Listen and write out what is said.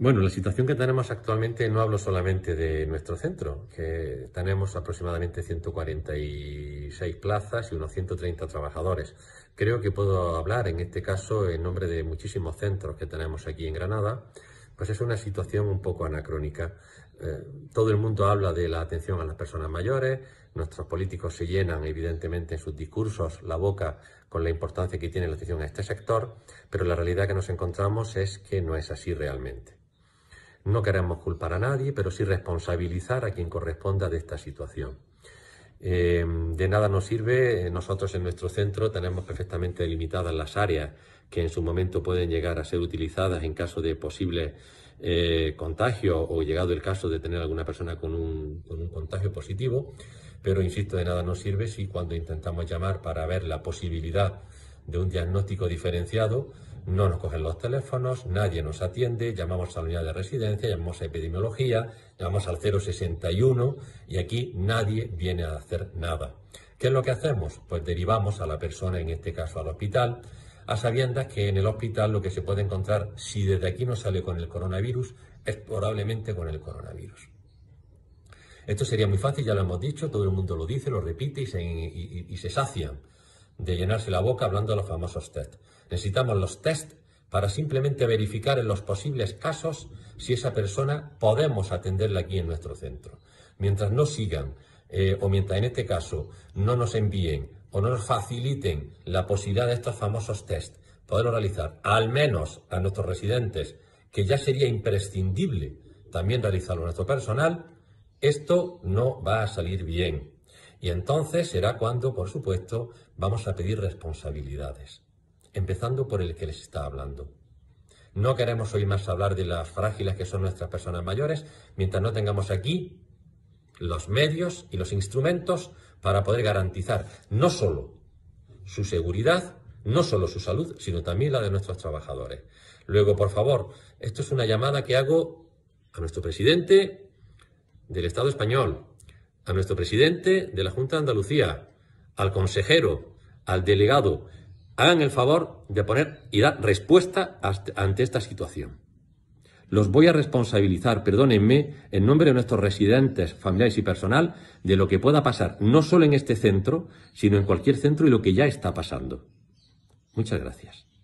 Bueno, la situación que tenemos actualmente no hablo solamente de nuestro centro, que tenemos aproximadamente 146 plazas y unos 130 trabajadores. Creo que puedo hablar en este caso en nombre de muchísimos centros que tenemos aquí en Granada, pues es una situación un poco anacrónica. Eh, todo el mundo habla de la atención a las personas mayores, nuestros políticos se llenan evidentemente en sus discursos la boca con la importancia que tiene la atención a este sector, pero la realidad que nos encontramos es que no es así realmente. No queremos culpar a nadie, pero sí responsabilizar a quien corresponda de esta situación. Eh, de nada nos sirve, eh, nosotros en nuestro centro tenemos perfectamente delimitadas las áreas que en su momento pueden llegar a ser utilizadas en caso de posible eh, contagio o llegado el caso de tener alguna persona con un contagio positivo, pero insisto, de nada nos sirve si cuando intentamos llamar para ver la posibilidad de un diagnóstico diferenciado, no nos cogen los teléfonos, nadie nos atiende, llamamos a la unidad de residencia, llamamos a epidemiología, llamamos al 061 y aquí nadie viene a hacer nada. ¿Qué es lo que hacemos? Pues derivamos a la persona, en este caso al hospital, a sabiendas que en el hospital lo que se puede encontrar, si desde aquí no sale con el coronavirus, es probablemente con el coronavirus. Esto sería muy fácil, ya lo hemos dicho, todo el mundo lo dice, lo repite y se, y se sacian de llenarse la boca hablando de los famosos test. Necesitamos los test para simplemente verificar en los posibles casos si esa persona podemos atenderla aquí en nuestro centro. Mientras no sigan, eh, o mientras en este caso no nos envíen o no nos faciliten la posibilidad de estos famosos test, poderlo realizar, al menos a nuestros residentes, que ya sería imprescindible también realizarlo a nuestro personal, esto no va a salir bien. Y entonces será cuando, por supuesto, vamos a pedir responsabilidades, empezando por el que les está hablando. No queremos hoy más hablar de las frágiles que son nuestras personas mayores mientras no tengamos aquí los medios y los instrumentos para poder garantizar no solo su seguridad, no solo su salud, sino también la de nuestros trabajadores. Luego, por favor, esto es una llamada que hago a nuestro presidente del Estado español, a nuestro presidente de la Junta de Andalucía, al consejero, al delegado, hagan el favor de poner y dar respuesta ante esta situación. Los voy a responsabilizar, perdónenme, en nombre de nuestros residentes, familiares y personal, de lo que pueda pasar, no solo en este centro, sino en cualquier centro y lo que ya está pasando. Muchas gracias.